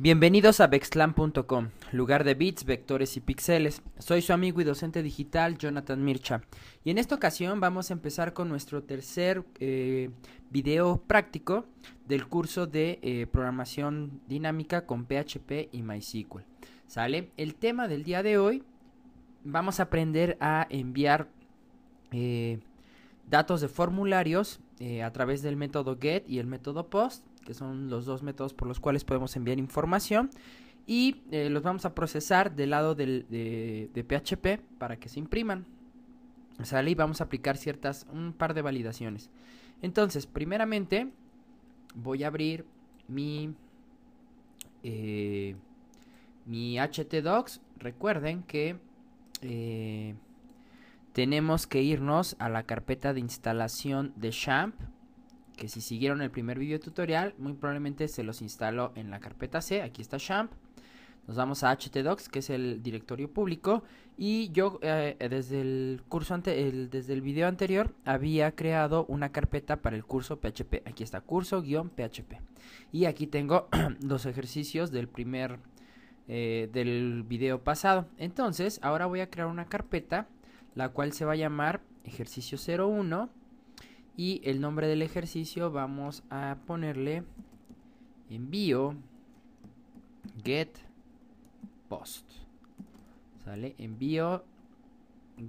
Bienvenidos a vexlan.com, lugar de bits, vectores y píxeles. Soy su amigo y docente digital Jonathan Mircha y en esta ocasión vamos a empezar con nuestro tercer eh, video práctico del curso de eh, programación dinámica con PHP y MySQL. ¿Sale? El tema del día de hoy vamos a aprender a enviar eh, datos de formularios a través del método get y el método post que son los dos métodos por los cuales podemos enviar información. Y eh, los vamos a procesar del lado de, PHP para que se impriman. Sale y vamos a aplicar ciertas, un par de validaciones. Entonces, primeramente, voy a abrir mi, eh, mi htdocs. Recuerden que eh, tenemos que irnos a la carpeta de instalación de Shamp que si siguieron el primer video tutorial, muy probablemente se los instalo en la carpeta C. Aquí está Champ. Nos vamos a htdocs, que es el directorio público. Y yo eh, desde el curso ante, desde el video anterior había creado una carpeta para el curso PHP. Aquí está curso-php. Y aquí tengo los ejercicios del primer eh, del video pasado. Entonces, ahora voy a crear una carpeta, la cual se va a llamar ejercicio 01 y el nombre del ejercicio vamos a ponerle envío get post. ¿Sale? Envío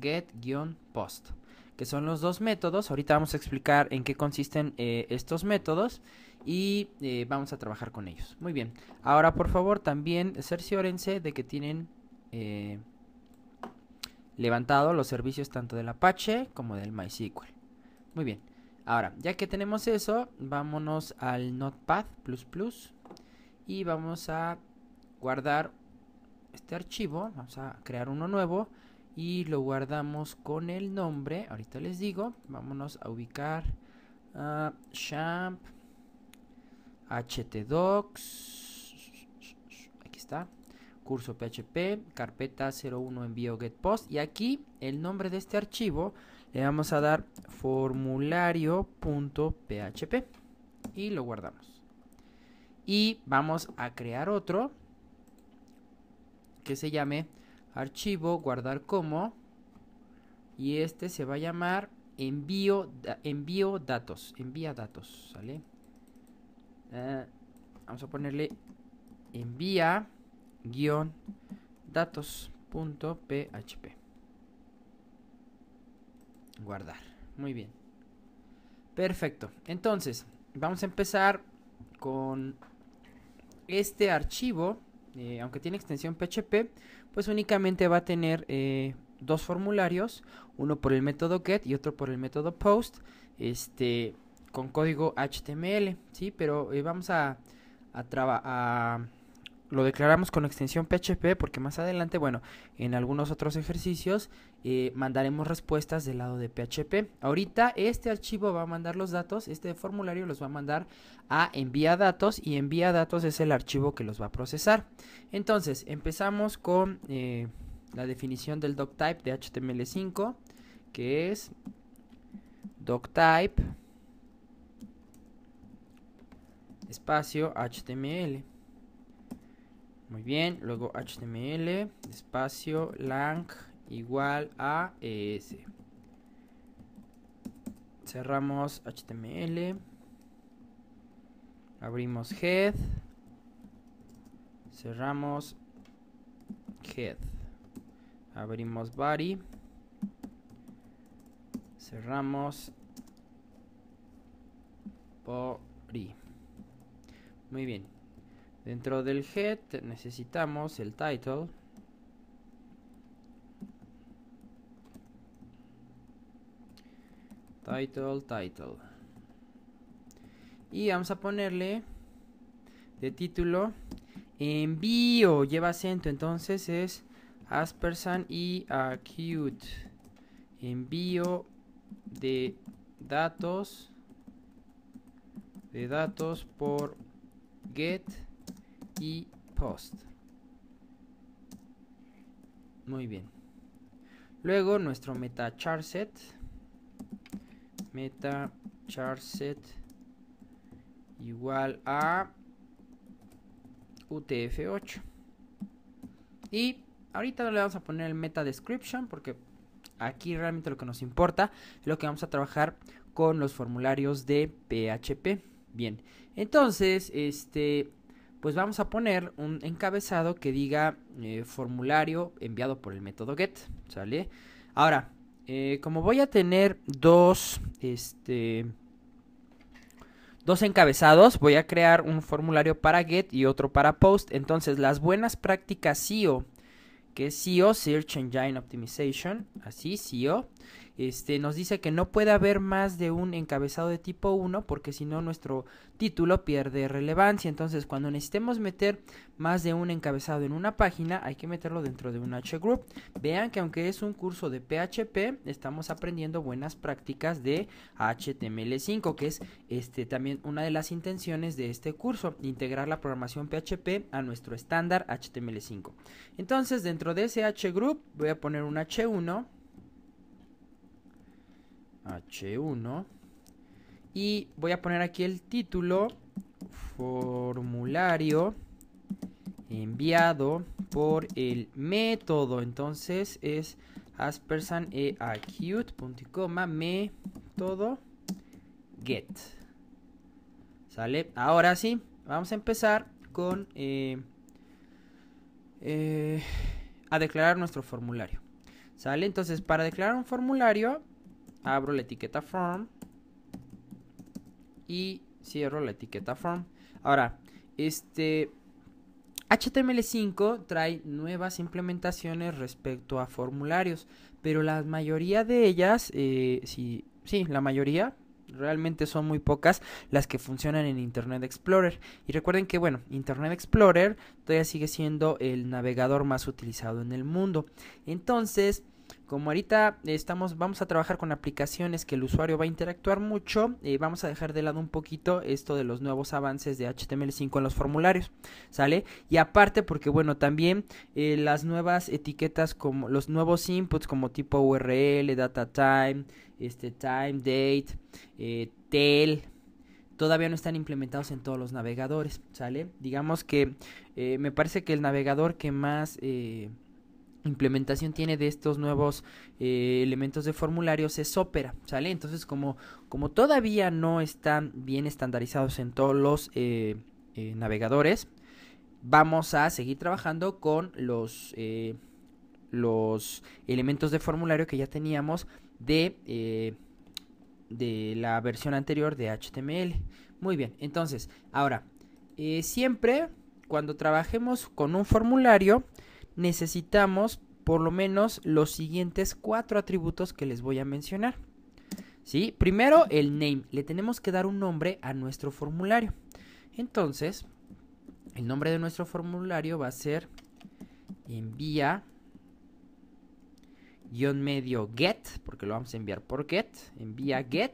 get-post. Que son los dos métodos. Ahorita vamos a explicar en qué consisten eh, estos métodos. Y eh, vamos a trabajar con ellos. Muy bien. Ahora, por favor, también cerciórense de que tienen eh, levantado los servicios tanto del Apache como del MySQL. Muy bien. Ahora, ya que tenemos eso, vámonos al Notepad++ y vamos a guardar este archivo, vamos a crear uno nuevo y lo guardamos con el nombre, ahorita les digo, vámonos a ubicar ah, champ htdocs, aquí está, curso PHP, carpeta 01 envío get post y aquí el nombre de este archivo le vamos a dar formulario.php y lo guardamos. Y vamos a crear otro que se llame archivo guardar como y este se va a llamar envío envío datos, envía datos, ¿sale? Eh, vamos a ponerle envía guión datos.php. Guardar. Muy bien. Perfecto. Entonces, vamos a empezar con este archivo. Eh, aunque tiene extensión PHP, pues únicamente va a tener eh, dos formularios, uno por el método get y otro por el método post, este, con código HTML, ¿sí? Pero eh, vamos a, a, a lo declaramos con extensión PHP porque más adelante, bueno, en algunos otros ejercicios eh, mandaremos respuestas del lado de PHP. Ahorita este archivo va a mandar los datos, este formulario los va a mandar a envía datos y envía datos es el archivo que los va a procesar. Entonces, empezamos con eh, la definición del doctype de HTML5, que es doctype espacio HTML. Muy bien, luego HTML, espacio, lang, igual a ES. Cerramos HTML. Abrimos head. Cerramos head. Abrimos body. Cerramos body. Muy bien. Dentro del head necesitamos el title. Title, title. Y vamos a ponerle de título envío. Lleva acento, entonces es Aspersan y Acute. Envío de datos de datos por get post. Muy bien. Luego nuestro meta charset. Meta charset igual a UTF8. Y ahorita no le vamos a poner el meta description porque aquí realmente lo que nos importa es lo que vamos a trabajar con los formularios de PHP. Bien, entonces, este, pues vamos a poner un encabezado que diga eh, formulario enviado por el método get, ¿sale? Ahora, eh, como voy a tener dos, este, dos encabezados, voy a crear un formulario para get y otro para post. Entonces, las buenas prácticas SEO, que es SEO, Search Engine Optimization, así, SEO, este, nos dice que no puede haber más de un encabezado de tipo 1 porque si no nuestro título pierde relevancia. Entonces cuando necesitemos meter más de un encabezado en una página hay que meterlo dentro de un hgroup. Vean que aunque es un curso de PHP estamos aprendiendo buenas prácticas de HTML5 que es este, también una de las intenciones de este curso, integrar la programación PHP a nuestro estándar HTML5. Entonces dentro de ese hgroup voy a poner un h1 H1. Y voy a poner aquí el título. Formulario enviado por el método. Entonces es aspersan acute, punto coma, método get. ¿Sale? Ahora sí, vamos a empezar con eh, eh, a declarar nuestro formulario. ¿Sale? Entonces, para declarar un formulario, abro la etiqueta form y cierro la etiqueta form. Ahora, este HTML5 trae nuevas implementaciones respecto a formularios, pero la mayoría de ellas, eh, sí, sí, la mayoría, realmente son muy pocas las que funcionan en Internet Explorer. Y recuerden que, bueno, Internet Explorer todavía sigue siendo el navegador más utilizado en el mundo. Entonces, como ahorita estamos, vamos a trabajar con aplicaciones que el usuario va a interactuar mucho, eh, vamos a dejar de lado un poquito esto de los nuevos avances de HTML5 en los formularios, ¿sale? Y aparte, porque bueno, también eh, las nuevas etiquetas como los nuevos inputs como tipo URL, data time, este time, date, eh, tel, todavía no están implementados en todos los navegadores, ¿sale? Digamos que me parece que el navegador que más implementación tiene de estos nuevos eh, elementos de formularios es Opera, ¿sale? Entonces, como, como todavía no están bien estandarizados en todos los eh, eh, navegadores, vamos a seguir trabajando con los, los elementos de formulario que ya teníamos de, de la versión anterior de HTML. Muy bien, entonces, ahora, siempre cuando trabajemos con un formulario, necesitamos por lo menos los siguientes cuatro atributos que les voy a mencionar. ¿Sí? Primero, el name. Le tenemos que dar un nombre a nuestro formulario. Entonces, el nombre de nuestro formulario va a ser envía medio get, porque lo vamos a enviar por get, envía get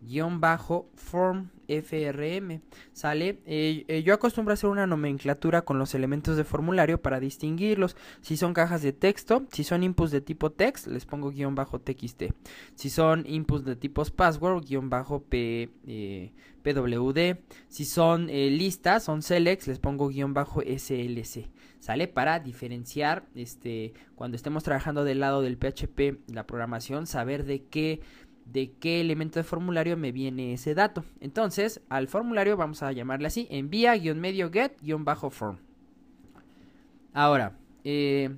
guión bajo form frm sale eh, eh, yo acostumbro a hacer una nomenclatura con los elementos de formulario para distinguirlos si son cajas de texto si son inputs de tipo text les pongo guión bajo txt si son inputs de tipos password guión bajo pwd eh, si son listas son selects les pongo guión bajo slc sale para diferenciar este cuando estemos trabajando del lado del php la programación saber de qué de qué elemento de formulario me viene ese dato. Entonces, al formulario vamos a llamarle así, envía-medio get-form. Ahora, eh,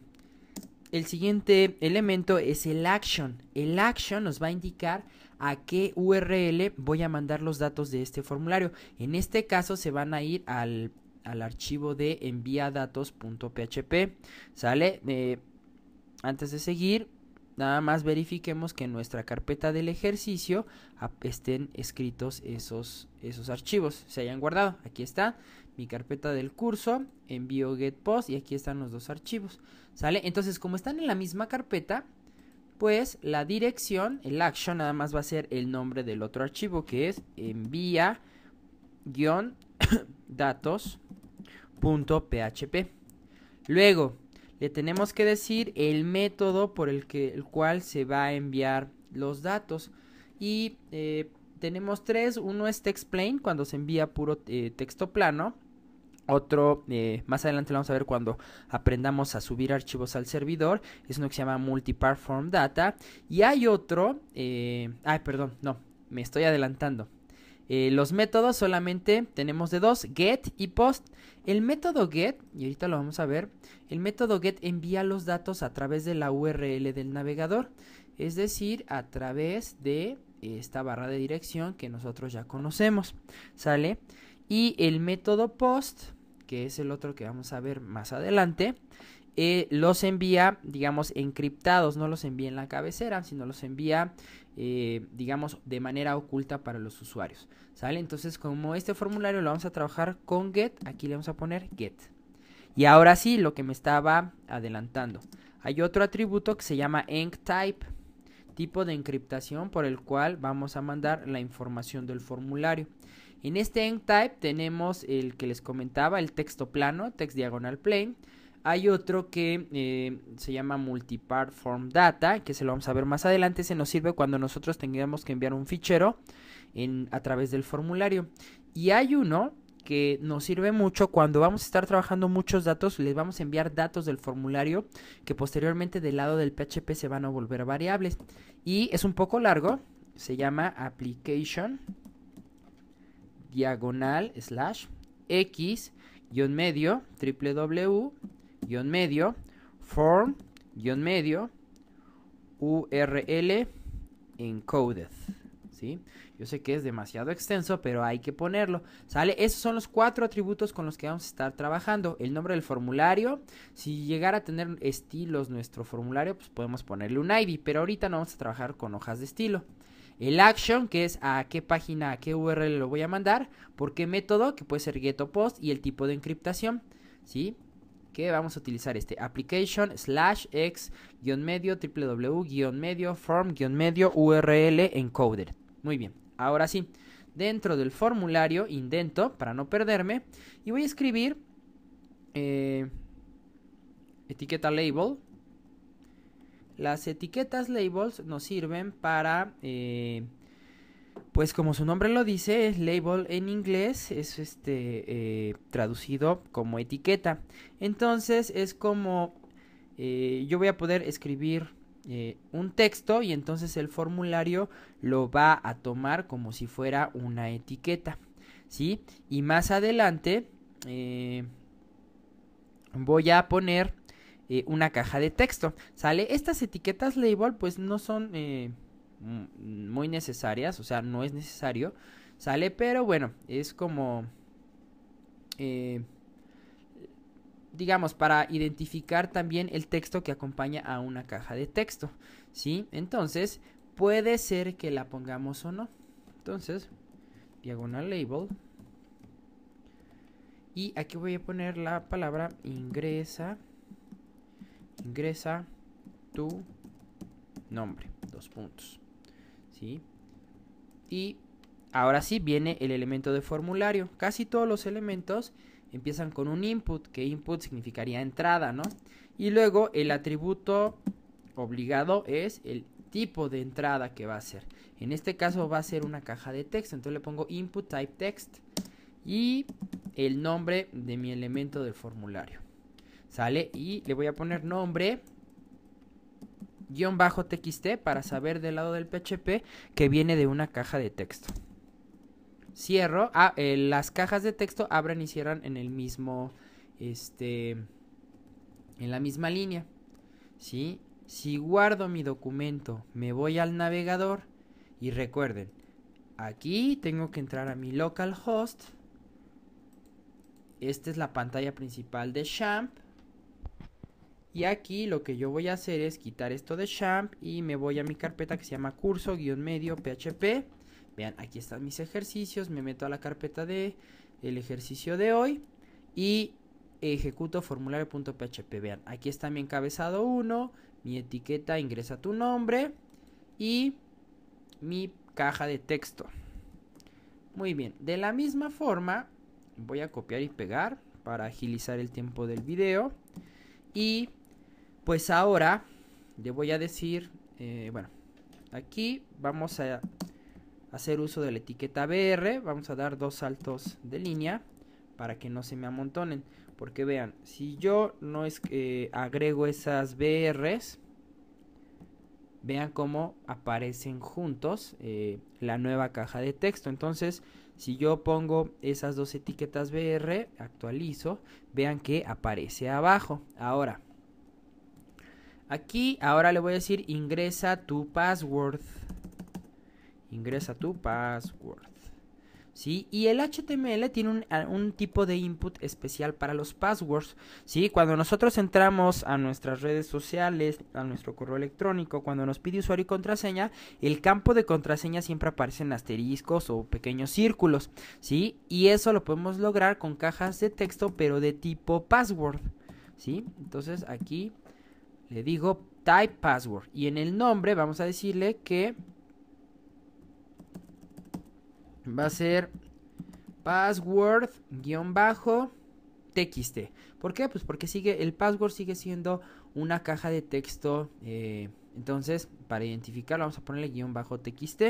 el siguiente elemento es el action. El action nos va a indicar a qué URL voy a mandar los datos de este formulario. En este caso se van a ir al, archivo de enviadatos.php. ¿Sale? Eh, antes de seguir, Nada más verifiquemos que en nuestra carpeta del ejercicio estén escritos esos, esos archivos, se hayan guardado. Aquí está mi carpeta del curso, envío get post y aquí están los dos archivos. ¿Sale? Entonces, como están en la misma carpeta, pues la dirección, el action nada más va a ser el nombre del otro archivo que es envía datos.php. Luego, le tenemos que decir el método por el, que, el cual se va a enviar los datos. Y eh, tenemos tres, uno es TextPlane, cuando se envía puro eh, texto plano. Otro, eh, más adelante lo vamos a ver cuando aprendamos a subir archivos al servidor, es uno que se llama form Data. Y hay otro, ay, perdón, no, me estoy adelantando. Eh, los métodos solamente tenemos de dos, get y post. El método get, y ahorita lo vamos a ver, el método get envía los datos a través de la URL del navegador, es decir, a través de esta barra de dirección que nosotros ya conocemos, ¿sale? Y el método post, que es el otro que vamos a ver más adelante, eh, los envía, digamos, encriptados, no los envía en la cabecera, sino los envía eh, digamos, de manera oculta para los usuarios. ¿Sale? Entonces, como este formulario lo vamos a trabajar con get, aquí le vamos a poner get. Y ahora sí, lo que me estaba adelantando. Hay otro atributo que se llama enctype, tipo de encriptación por el cual vamos a mandar la información del formulario. En este enctype tenemos el que les comentaba, el texto plano, text diagonal plane hay otro que eh, se llama multipart form Data, que se lo vamos a ver más adelante. Se nos sirve cuando nosotros tengamos que enviar un fichero a través del formulario. Y hay uno que nos sirve mucho cuando vamos a estar trabajando muchos datos, les vamos a enviar datos del formulario que posteriormente del lado del PHP se van a volver variables. Y es un poco largo, se llama application diagonal slash x guión medio www guión medio, form, guión medio, URL, encoded. ¿Sí? Yo sé que es demasiado extenso, pero hay que ponerlo. ¿Sale? Esos son los cuatro atributos con los que vamos a estar trabajando. El nombre del formulario. Si llegara a tener estilos nuestro formulario, pues podemos ponerle un ID, pero ahorita no vamos a trabajar con hojas de estilo. El action, que es a qué página, a qué URL lo voy a mandar, por qué método, que puede ser get post, y el tipo de encriptación, ¿sí? que vamos a utilizar este application slash ex guión medio www guión medio form guión medio url encoder. Muy bien, ahora sí, dentro del formulario indento para no perderme y voy a escribir eh, etiqueta label. Las etiquetas labels nos sirven para... Eh, pues como su nombre lo dice, es label en inglés, es este eh, traducido como etiqueta. Entonces es como eh, yo voy a poder escribir eh, un texto y entonces el formulario lo va a tomar como si fuera una etiqueta. ¿Sí? Y más adelante voy a poner una caja de texto. ¿Sale? Estas etiquetas label pues no son Mm, muy necesarias, o sea, no es necesario, sale, pero bueno, es como, eh, digamos, para identificar también el texto que acompaña a una caja de texto, ¿sí? Entonces, puede ser que la pongamos o no. Entonces, diagonal label. Y aquí voy a poner la palabra ingresa. Ingresa tu nombre. Dos puntos. Y ahora sí viene el elemento de formulario. Casi todos los elementos empiezan con un input, que input significaría entrada, ¿no? Y luego el atributo obligado es el tipo de entrada que va a ser. En este caso va a ser una caja de texto, entonces le pongo input type text y el nombre de mi elemento del formulario. Sale y le voy a poner nombre guión bajo txt para saber del lado del PHP que viene de una caja de texto. Cierro. Ah, eh, las cajas de texto abren y cierran en el mismo. Este. En la misma línea. ¿Sí? Si guardo mi documento, me voy al navegador. Y recuerden, aquí tengo que entrar a mi localhost. Esta es la pantalla principal de Champ. Y aquí lo que yo voy a hacer es quitar esto de champ y me voy a mi carpeta que se llama curso-medio php. Vean, aquí están mis ejercicios, me meto a la carpeta de el ejercicio de hoy y ejecuto formulario.php. Vean, aquí está mi encabezado 1, mi etiqueta ingresa tu nombre y mi caja de texto. Muy bien, de la misma forma voy a copiar y pegar para agilizar el tiempo del video y pues ahora le voy a decir, eh, bueno, aquí vamos a hacer uso de la etiqueta BR, vamos a dar dos saltos de línea para que no se me amontonen. Porque vean, si yo no es, eh, agrego esas BRs, vean cómo aparecen juntos eh, la nueva caja de texto. Entonces, si yo pongo esas dos etiquetas BR, actualizo, vean que aparece abajo. Ahora, Aquí ahora le voy a decir ingresa tu password. Ingresa tu password. ¿Sí? Y el HTML tiene un, tipo de input especial para los passwords, ¿sí? Cuando nosotros entramos a nuestras redes sociales, a nuestro correo electrónico, cuando nos pide usuario y contraseña, el campo de contraseña siempre aparece en asteriscos o pequeños círculos, ¿sí? Y eso lo podemos lograr con cajas de texto, pero de tipo password, ¿sí? Entonces aquí le digo type password y en el nombre vamos a decirle que va a ser password txt ¿por qué? pues porque sigue el password sigue siendo una caja de texto eh, entonces para identificarlo vamos a ponerle guión bajo txt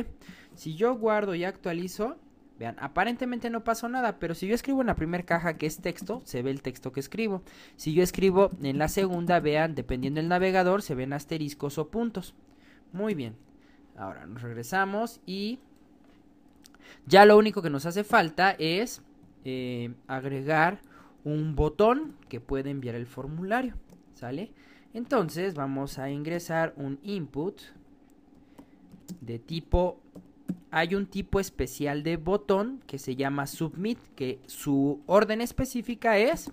si yo guardo y actualizo Vean, aparentemente no pasó nada, pero si yo escribo en la primera caja que es texto, se ve el texto que escribo. Si yo escribo en la segunda, vean, dependiendo del navegador, se ven asteriscos o puntos. Muy bien. Ahora nos regresamos y ya lo único que nos hace falta es eh, agregar un botón que puede enviar el formulario. ¿Sale? Entonces vamos a ingresar un input de tipo hay un tipo especial de botón que se llama submit, que su orden específica es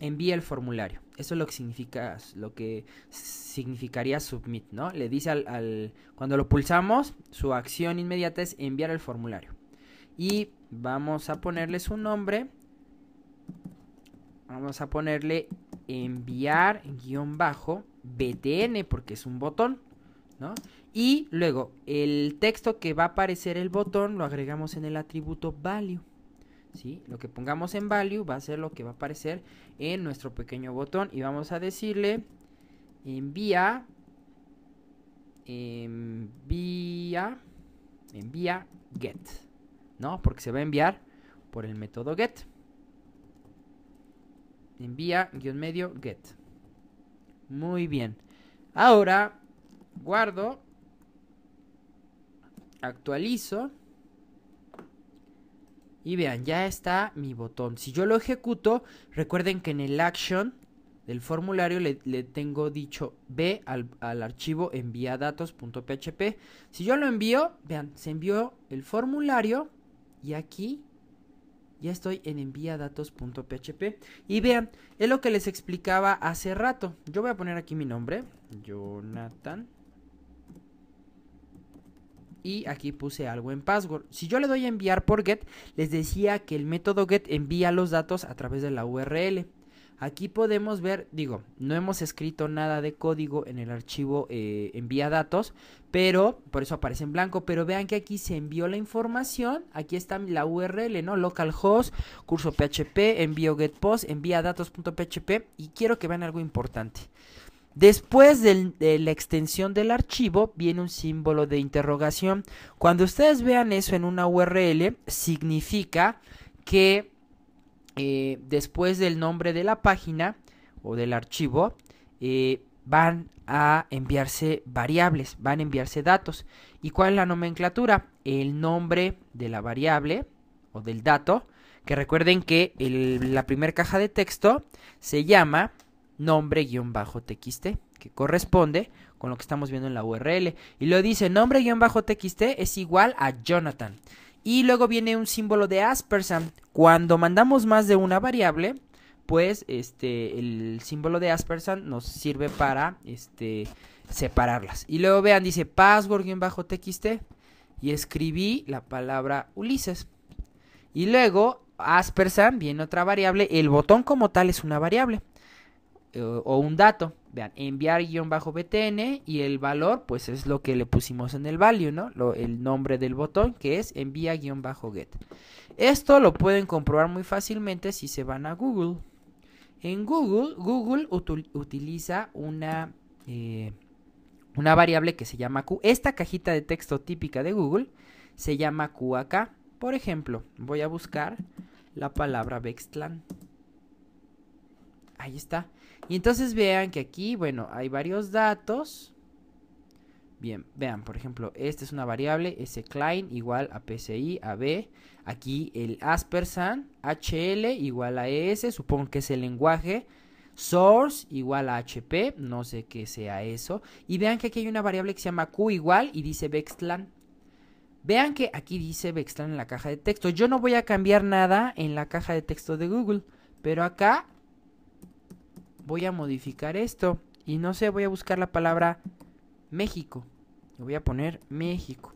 envía el formulario. Eso es lo que significa, lo que significaría submit, ¿no? Le dice al, al, cuando lo pulsamos, su acción inmediata es enviar el formulario. Y vamos a ponerle su nombre. Vamos a ponerle enviar guión bajo BTN porque es un botón. Y luego, el texto que va a aparecer el botón lo agregamos en el atributo value. ¿sí? Lo que pongamos en value va a ser lo que va a aparecer en nuestro pequeño botón. Y vamos a decirle envía, envía, envía get. ¿No? Porque se va a enviar por el método get. Envía guión medio get. Muy bien. Ahora Guardo. Actualizo. Y vean, ya está mi botón. Si yo lo ejecuto, recuerden que en el action del formulario le, tengo dicho ve al, al archivo enviadatos.php. Si yo lo envío, vean, se envió el formulario y aquí ya estoy en enviadatos.php. Y vean, es lo que les explicaba hace rato. Yo voy a poner aquí mi nombre, Jonathan y aquí puse algo en password. Si yo le doy a enviar por get, les decía que el método get envía los datos a través de la URL. Aquí podemos ver, digo, no hemos escrito nada de código en el archivo eh, envía datos, pero por eso aparece en blanco. Pero vean que aquí se envió la información, aquí está la URL, ¿no? Localhost, curso PHP, envío post, envía datos.php. Y quiero que vean algo importante. Después de la extensión del archivo viene un símbolo de interrogación. Cuando ustedes vean eso en una URL, significa que eh, después del nombre de la página o del archivo, eh, van a enviarse variables, van a enviarse datos. ¿Y cuál es la nomenclatura? El nombre de la variable o del dato, que recuerden que la primera caja de texto se llama nombre-txt, que corresponde con lo que estamos viendo en la URL. Y lo dice nombre-txt es igual a Jonathan. Y luego viene un símbolo de Aspersan. Cuando mandamos más de una variable, pues este el símbolo de Aspersan nos sirve para este separarlas. Y luego vean, dice password-txt y escribí la palabra Ulises. Y luego Aspersan viene otra variable, el botón como tal es una variable. Eh, o, un dato. Vean, enviar-btn y el valor, pues es lo que le pusimos en el value, ¿no? el nombre del botón que es envía-get. Esto lo pueden comprobar muy fácilmente si se van a Google. En Google, Google utiliza una, eh, una variable que se llama Q. Esta cajita de texto típica de Google se llama Q acá. Por ejemplo, voy a buscar la palabra Bextlan. Ahí está. Y entonces vean que aquí, bueno, hay varios datos. Bien, vean, por ejemplo, esta es una variable, scline igual a PCI, a B. Aquí el aspersan, HL igual a ES, supongo que es el lenguaje. Source igual a HP, no sé qué sea eso. Y vean que aquí hay una variable que se llama Q igual y dice Bextlan. Vean que aquí dice Bextlan en la caja de texto. Yo no voy a cambiar nada en la caja de texto de Google, pero acá voy a modificar esto. Y no sé, voy a buscar la palabra México. Le voy a poner México.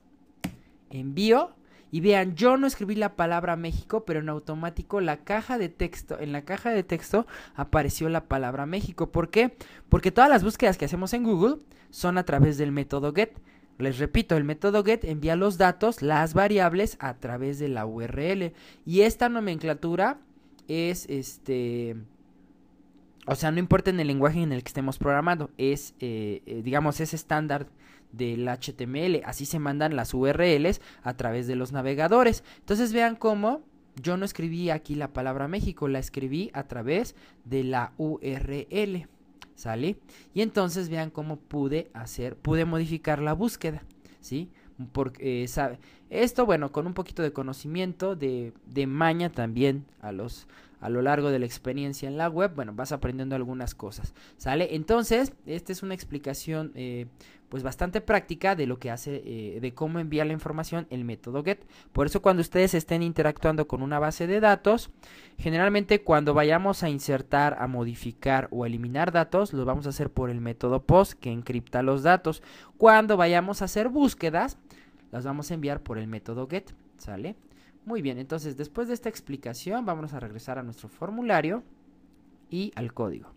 Envío. Y vean, yo no escribí la palabra México, pero en automático la caja de texto, en la caja de texto apareció la palabra México. ¿Por qué? Porque todas las búsquedas que hacemos en Google son a través del método get. Les repito, el método get envía los datos, las variables a través de la URL y esta nomenclatura es este o sea, no importa en el lenguaje en el que estemos programando, es, eh, eh, digamos, es estándar del HTML. Así se mandan las URLs a través de los navegadores. Entonces vean cómo yo no escribí aquí la palabra México, la escribí a través de la URL. ¿Sale? Y entonces vean cómo pude hacer, pude modificar la búsqueda. ¿Sí? Porque, eh, sabe, esto, bueno, con un poquito de conocimiento, de, de maña también a los a lo largo de la experiencia en la web, bueno, vas aprendiendo algunas cosas, ¿sale? Entonces, esta es una explicación eh, pues bastante práctica de lo que hace, eh, de cómo enviar la información el método get. Por eso cuando ustedes estén interactuando con una base de datos, generalmente cuando vayamos a insertar, a modificar o a eliminar datos, lo vamos a hacer por el método post que encripta los datos. Cuando vayamos a hacer búsquedas, las vamos a enviar por el método get, ¿sale? Muy bien, entonces después de esta explicación vamos a regresar a nuestro formulario y al código.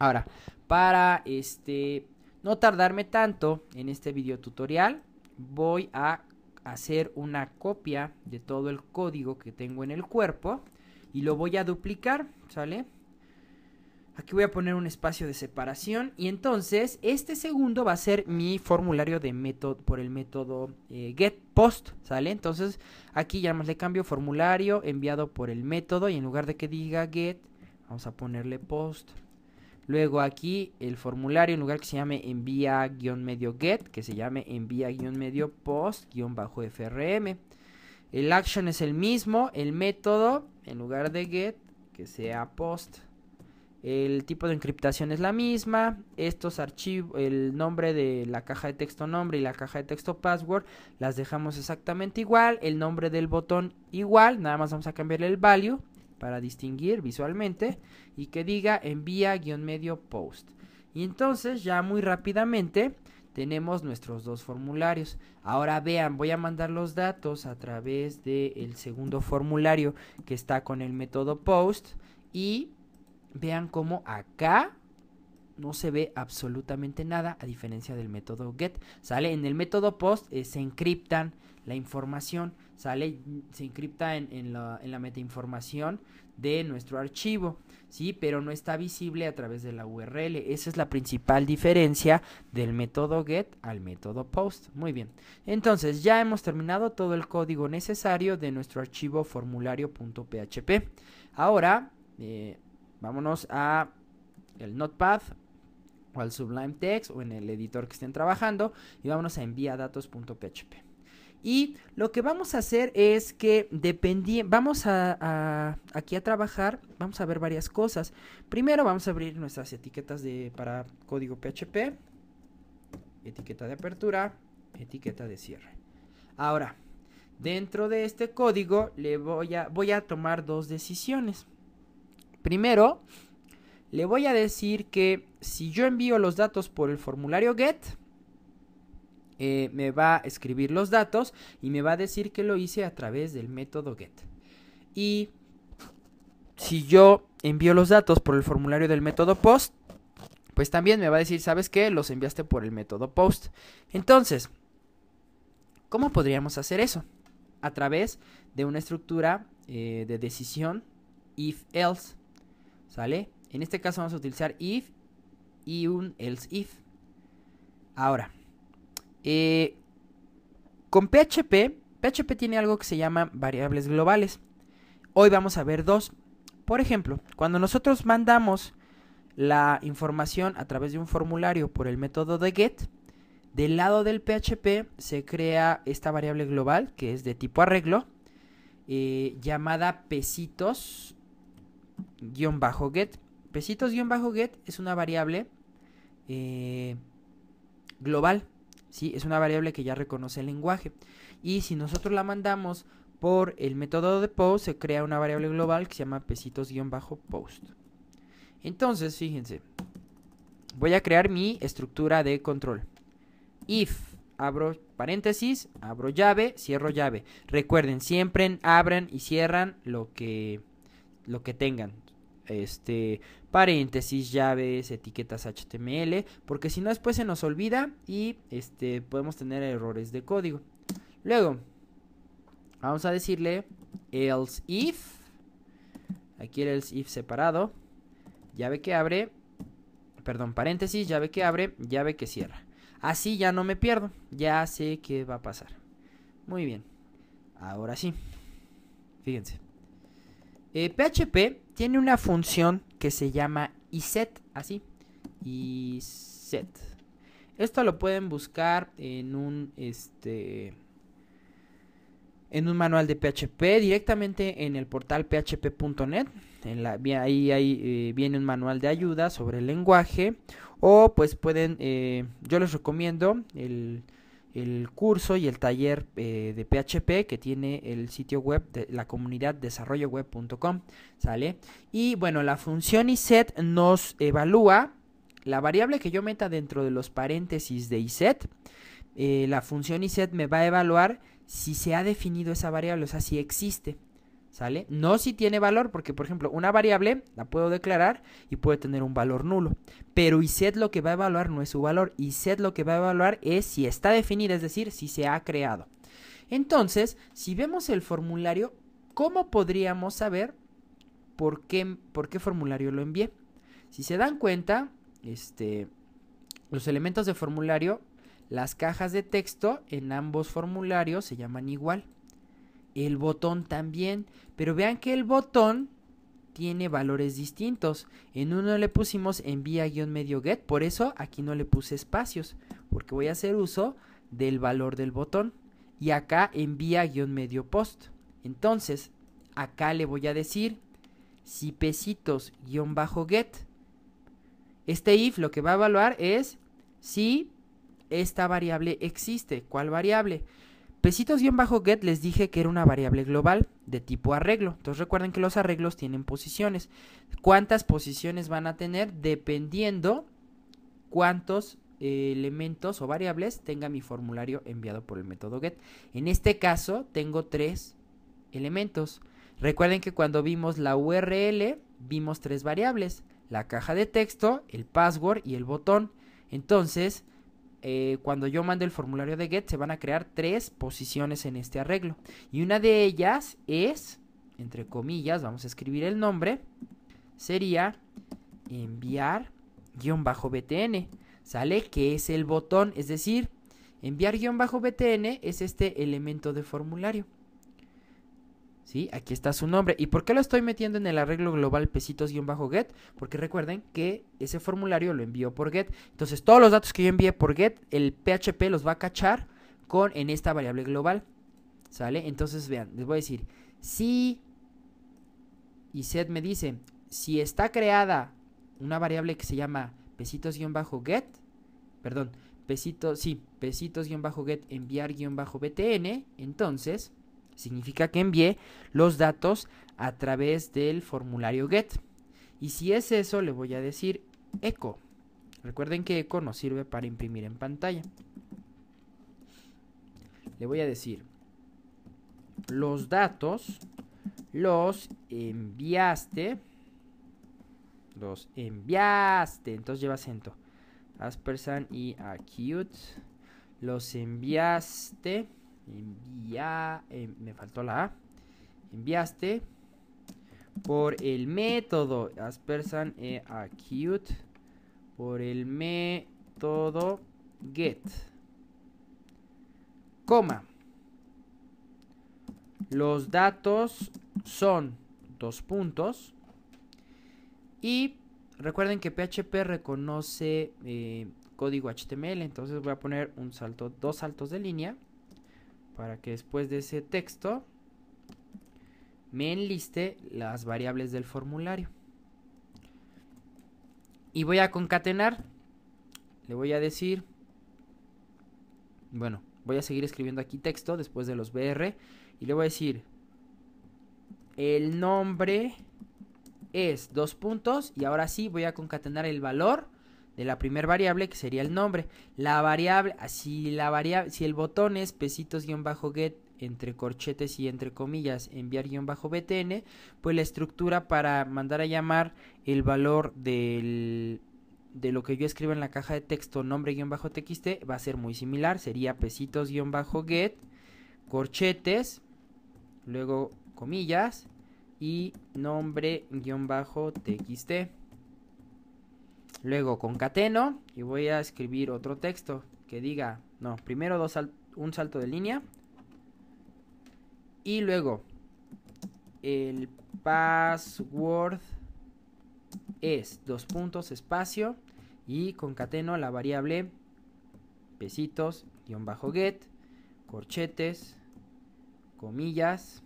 Ahora, para este no tardarme tanto en este video tutorial, voy a hacer una copia de todo el código que tengo en el cuerpo y lo voy a duplicar, ¿sale? Aquí voy a poner un espacio de separación y entonces este segundo va a ser mi formulario de método por el método eh, get post, ¿sale? Entonces aquí ya más le cambio formulario enviado por el método y en lugar de que diga get, vamos a ponerle post. Luego aquí el formulario, en lugar que se llame envía-medio get, que se llame envía-medio post-frm. El action es el mismo, el método, en lugar de get, que sea post. El tipo de encriptación es la misma. Estos archivos, el nombre de la caja de texto nombre y la caja de texto password las dejamos exactamente igual. El nombre del botón igual. Nada más vamos a cambiarle el value para distinguir visualmente y que diga envía guión medio post. Y entonces ya muy rápidamente tenemos nuestros dos formularios. Ahora vean, voy a mandar los datos a través del segundo formulario que está con el método post y vean cómo acá no se ve absolutamente nada a diferencia del método get. Sale en el método post eh, se encriptan la información, sale mm, se encripta en, la, en la metainformación de nuestro archivo, sí, pero no está visible a través de la URL. Esa es la principal diferencia del método get al método post. Muy bien. Entonces, ya hemos terminado todo el código necesario de nuestro archivo formulario.php. Ahora eh, Vámonos a el Notepad o al Sublime Text o en el editor que estén trabajando y vámonos a enviadatos.php. Y lo que vamos a hacer es que dependiendo, vamos a, aquí a trabajar, vamos a ver varias cosas. Primero vamos a abrir nuestras etiquetas de, para código PHP, etiqueta de apertura, etiqueta de cierre. Ahora, dentro de este código le voy a, voy a tomar dos decisiones. Primero, le voy a decir que si yo envío los datos por el formulario GET, eh, me va a escribir los datos y me va a decir que lo hice a través del método GET. Y si yo envío los datos por el formulario del método POST, pues también me va a decir, ¿sabes qué? Los enviaste por el método POST. Entonces, ¿cómo podríamos hacer eso? A través de una estructura eh, de decisión if-else. ¿Sale? En este caso vamos a utilizar if y un else if. Ahora, eh, con PHP, PHP tiene algo que se llama variables globales. Hoy vamos a ver dos. Por ejemplo, cuando nosotros mandamos la información a través de un formulario por el método de get, del lado del PHP se crea esta variable global que es de tipo arreglo, eh, llamada pesitos bajo get Pesitos-get es una variable eh, global, ¿sí? Es una variable que ya reconoce el lenguaje. Y si nosotros la mandamos por el método de post, se crea una variable global que se llama pesitos-post. bajo Entonces, fíjense, voy a crear mi estructura de control. If, abro paréntesis, abro llave, cierro llave. Recuerden, siempre abren y cierran lo que lo que tengan. Este, paréntesis, llaves, etiquetas HTML, porque si no después se nos olvida y este, podemos tener errores de código. Luego, vamos a decirle else if, aquí el else if separado, llave que abre, perdón, paréntesis, llave que abre, llave que cierra. Así ya no me pierdo, ya sé qué va a pasar. Muy bien, ahora sí, fíjense. PHP eh, tiene una función que se llama iset, así. Iset. Esto lo pueden buscar en un este en un manual de PHP directamente en el portal php.net. Ahí, ahí eh, viene un manual de ayuda sobre el lenguaje. O pues pueden, eh, yo les recomiendo el el curso y el taller eh, de PHP que tiene el sitio web de la comunidad desarrolloweb.com, ¿sale? Y bueno, la función ISET nos evalúa la variable que yo meta dentro de los paréntesis de ISET. Eh, la función ISET me va a evaluar si se ha definido esa variable, o sea, si existe. ¿Sale? No si tiene valor, porque por ejemplo, una variable la puedo declarar y puede tener un valor nulo. Pero ISET lo que va a evaluar no es su valor. ISET lo que va a evaluar es si está definida, es decir, si se ha creado. Entonces, si vemos el formulario, ¿cómo podríamos saber por qué, por qué formulario lo envié? Si se dan cuenta, este, los elementos de formulario, las cajas de texto en ambos formularios se llaman igual el botón también. Pero vean que el botón tiene valores distintos. En uno le pusimos envía-medio get, por eso aquí no le puse espacios, porque voy a hacer uso del valor del botón. Y acá envía-medio post. Entonces, acá le voy a decir si bajo get Este if lo que va a evaluar es si esta variable existe. ¿Cuál variable? Pesitos bien bajo get les dije que era una variable global de tipo arreglo. Entonces recuerden que los arreglos tienen posiciones. ¿Cuántas posiciones van a tener? Dependiendo cuántos eh, elementos o variables tenga mi formulario enviado por el método get. En este caso tengo tres elementos. Recuerden que cuando vimos la URL vimos tres variables. La caja de texto, el password y el botón. Entonces eh, cuando yo mande el formulario de get, se van a crear tres posiciones en este arreglo. Y una de ellas es, entre comillas, vamos a escribir el nombre, sería enviar guión bajo btn. ¿Sale? Que es el botón, es decir, enviar guión bajo btn es este elemento de formulario. ¿Sí? Aquí está su nombre. ¿Y por qué lo estoy metiendo en el arreglo global pesitos-get? Porque recuerden que ese formulario lo envió por get. Entonces todos los datos que yo envié por get, el PHP los va a cachar con en esta variable global. ¿Sale? Entonces vean, les voy a decir, si y set me dice, si está creada una variable que se llama pesitos-get, perdón, pesitos, sí, pesitos-get enviar-btn, entonces Significa que envié los datos a través del formulario get. Y si es eso, le voy a decir echo. Recuerden que echo nos sirve para imprimir en pantalla. Le voy a decir los datos los enviaste los enviaste entonces lleva acento Aspersan y acute los enviaste envía, eh, me faltó la A, enviaste por el método aspersan e acute por el método get coma los datos son dos puntos y recuerden que PHP reconoce eh, código HTML entonces voy a poner un salto dos saltos de línea para que después de ese texto me enliste las variables del formulario. Y voy a concatenar. Le voy a decir, bueno, voy a seguir escribiendo aquí texto después de los BR y le voy a decir el nombre es dos puntos y ahora sí voy a concatenar el valor de la primera variable que sería el nombre. La variable, si la variable, si el botón es pesitos-get entre corchetes y entre comillas enviar-btn, pues la estructura para mandar a llamar el valor de lo que yo escribo en la caja de texto nombre-txt va a ser muy similar, sería pesitos-get, corchetes, luego comillas y nombre-txt. Luego concateno y voy a escribir otro texto que diga, no, primero un salto de línea. Y luego el password es dos puntos espacio y concateno la variable pesitos guión bajo get corchetes comillas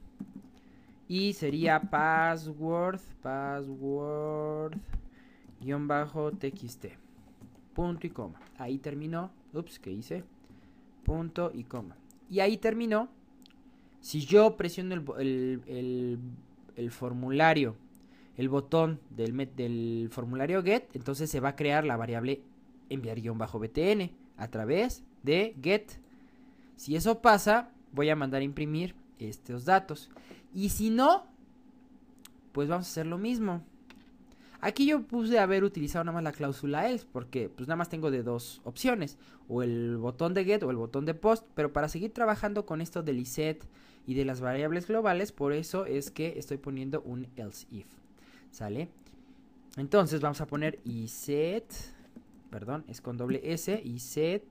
y sería password password guión bajo txt punto y coma ahí terminó ups que hice punto y coma y ahí terminó si yo presiono el, el, formulario el botón del, del formulario get entonces se va a crear la variable enviar guión bajo btn a través de get si eso pasa voy a mandar a imprimir estos datos y si no pues vamos a hacer lo mismo Aquí yo puse haber utilizado nada más la cláusula else, porque pues nada más tengo de dos opciones, o el botón de get o el botón de post, pero para seguir trabajando con esto del ISET y de las variables globales, por eso es que estoy poniendo un else if, ¿sale? Entonces vamos a poner ISET, perdón, es con doble S, ISET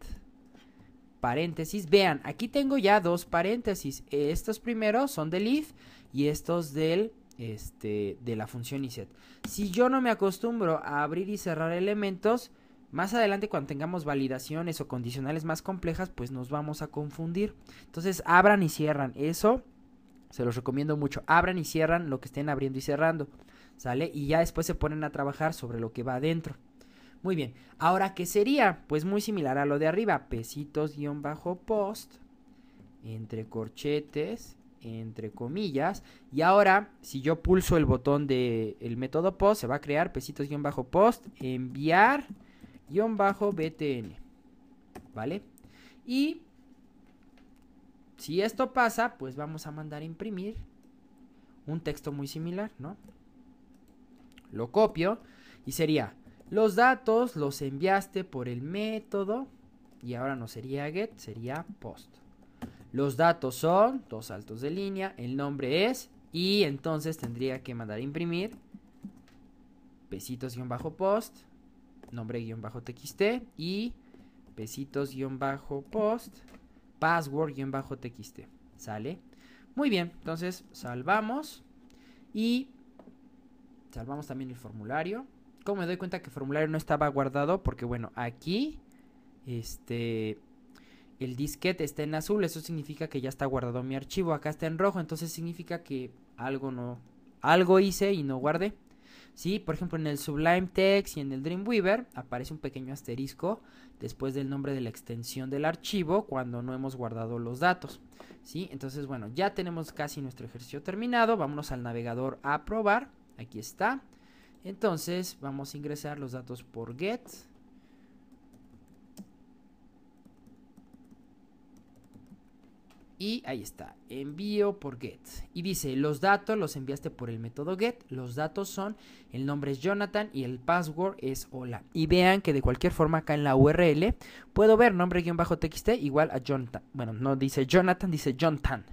paréntesis. Vean, aquí tengo ya dos paréntesis. Estos primeros son del if y estos del este, de la función ISET. Si yo no me acostumbro a abrir y cerrar elementos, más adelante cuando tengamos validaciones o condicionales más complejas, pues nos vamos a confundir. Entonces abran y cierran. Eso se los recomiendo mucho. Abran y cierran lo que estén abriendo y cerrando. ¿Sale? Y ya después se ponen a trabajar sobre lo que va adentro. Muy bien. Ahora, ¿qué sería? Pues muy similar a lo de arriba. Pesitos-post. Entre corchetes entre comillas. Y ahora, si yo pulso el botón del método post, se va a crear pesitos-post, enviar-btn. ¿Vale? Y si esto pasa, pues vamos a mandar a imprimir un texto muy similar, ¿no? Lo copio y sería, los datos los enviaste por el método y ahora no sería get, sería post. Los datos son dos saltos de línea, el nombre es y entonces tendría que mandar a imprimir pesitos-post, nombre-txt y pesitos-post, password-txt. ¿Sale? Muy bien, entonces salvamos y salvamos también el formulario. ¿Cómo me doy cuenta que el formulario no estaba guardado? Porque bueno, aquí, este, el disquete está en azul, eso significa que ya está guardado mi archivo, acá está en rojo, entonces significa que algo no, algo hice y no guardé. ¿Sí? Por ejemplo, en el Sublime Text y en el Dreamweaver aparece un pequeño asterisco después del nombre de la extensión del archivo cuando no hemos guardado los datos. ¿Sí? Entonces, bueno, ya tenemos casi nuestro ejercicio terminado. Vámonos al navegador a probar. Aquí está. Entonces, vamos a ingresar los datos por get. Y ahí está, envío por get. Y dice, los datos los enviaste por el método get. Los datos son, el nombre es Jonathan y el password es hola. Y vean que de cualquier forma acá en la URL puedo ver nombre-txt igual a Jonathan. Bueno, no dice Jonathan, dice Jonathan.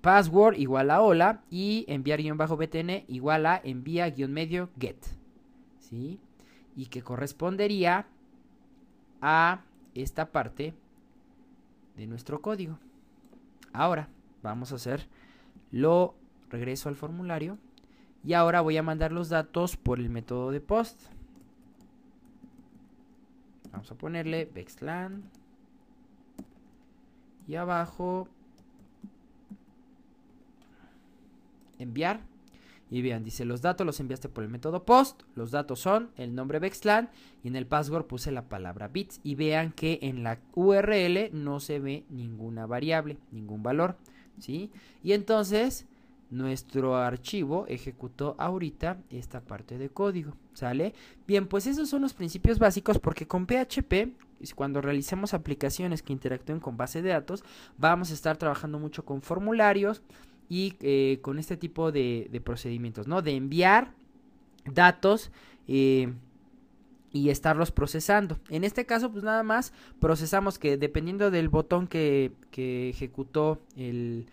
Password igual a hola y enviar-btn igual a envía-medio get. ¿Sí? Y que correspondería a esta parte de nuestro código. Ahora vamos a hacer lo regreso al formulario y ahora voy a mandar los datos por el método de post. Vamos a ponerle Vexlan y abajo enviar y vean, dice, los datos los enviaste por el método POST, los datos son el nombre VEXLAN y en el password puse la palabra bits. Y vean que en la URL no se ve ninguna variable, ningún valor, ¿sí? Y entonces nuestro archivo ejecutó ahorita esta parte de código, ¿sale? Bien, pues esos son los principios básicos porque con PHP cuando realicemos aplicaciones que interactúen con base de datos, vamos a estar trabajando mucho con formularios, y eh, con este tipo de, procedimientos, ¿no? De enviar datos eh, y estarlos procesando. En este caso, pues nada más procesamos que dependiendo del botón que, ejecutó el,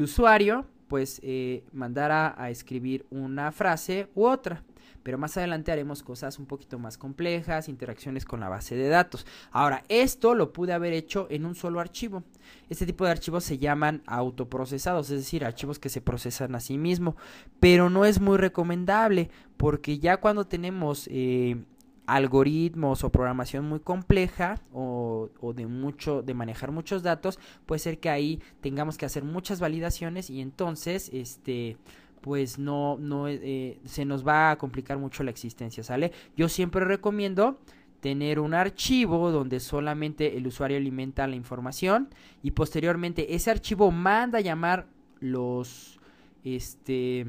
usuario, pues eh, a escribir una frase u otra. Pero más adelante haremos cosas un poquito más complejas, interacciones con la base de datos. Ahora, esto lo pude haber hecho en un solo archivo. Este tipo de archivos se llaman autoprocesados, es decir, archivos que se procesan a sí mismo. Pero no es muy recomendable porque ya cuando tenemos... Eh, algoritmos o programación muy compleja o, o, de mucho de manejar muchos datos puede ser que ahí tengamos que hacer muchas validaciones y entonces este pues no, no eh, se nos va a complicar mucho la existencia, ¿sale? Yo siempre recomiendo tener un archivo donde solamente el usuario alimenta la información y posteriormente ese archivo manda a llamar los, este,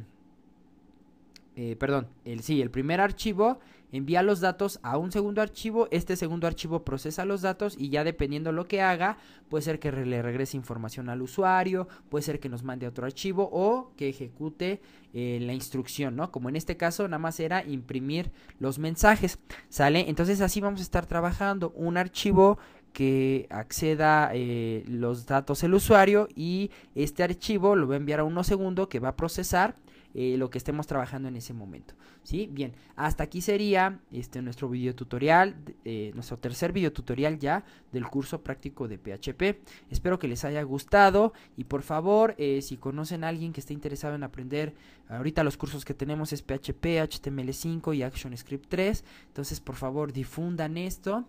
eh, perdón, el, sí, el primer archivo envía los datos a un segundo archivo, este segundo archivo procesa los datos y ya dependiendo lo que haga, puede ser que le regrese información al usuario, puede ser que nos mande otro archivo o que ejecute eh, la instrucción, ¿no? Como en este caso nada más era imprimir los mensajes, ¿sale? Entonces así vamos a estar trabajando un archivo que acceda eh, los datos el usuario y este archivo lo va a enviar a uno segundo que va a procesar eh, lo que estemos trabajando en ese momento. ¿Sí? Bien, hasta aquí sería este, nuestro video tutorial, eh, nuestro tercer video tutorial ya del curso práctico de PHP. Espero que les haya gustado y por favor, eh, si conocen a alguien que esté interesado en aprender, ahorita los cursos que tenemos es PHP, HTML5 y ActionScript 3, entonces por favor difundan esto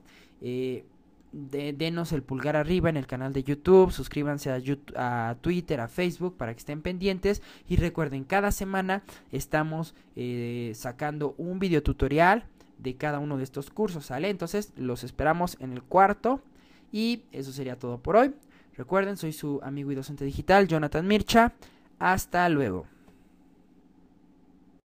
denos el pulgar arriba en el canal de YouTube, suscríbanse a, Twitter, a Facebook para que estén pendientes y recuerden, cada semana estamos eh, sacando un video tutorial de cada uno de estos cursos, ¿sale? Entonces los esperamos en el cuarto y eso sería todo por hoy. Recuerden, soy su amigo y docente digital, Jonathan Mircha. Hasta luego.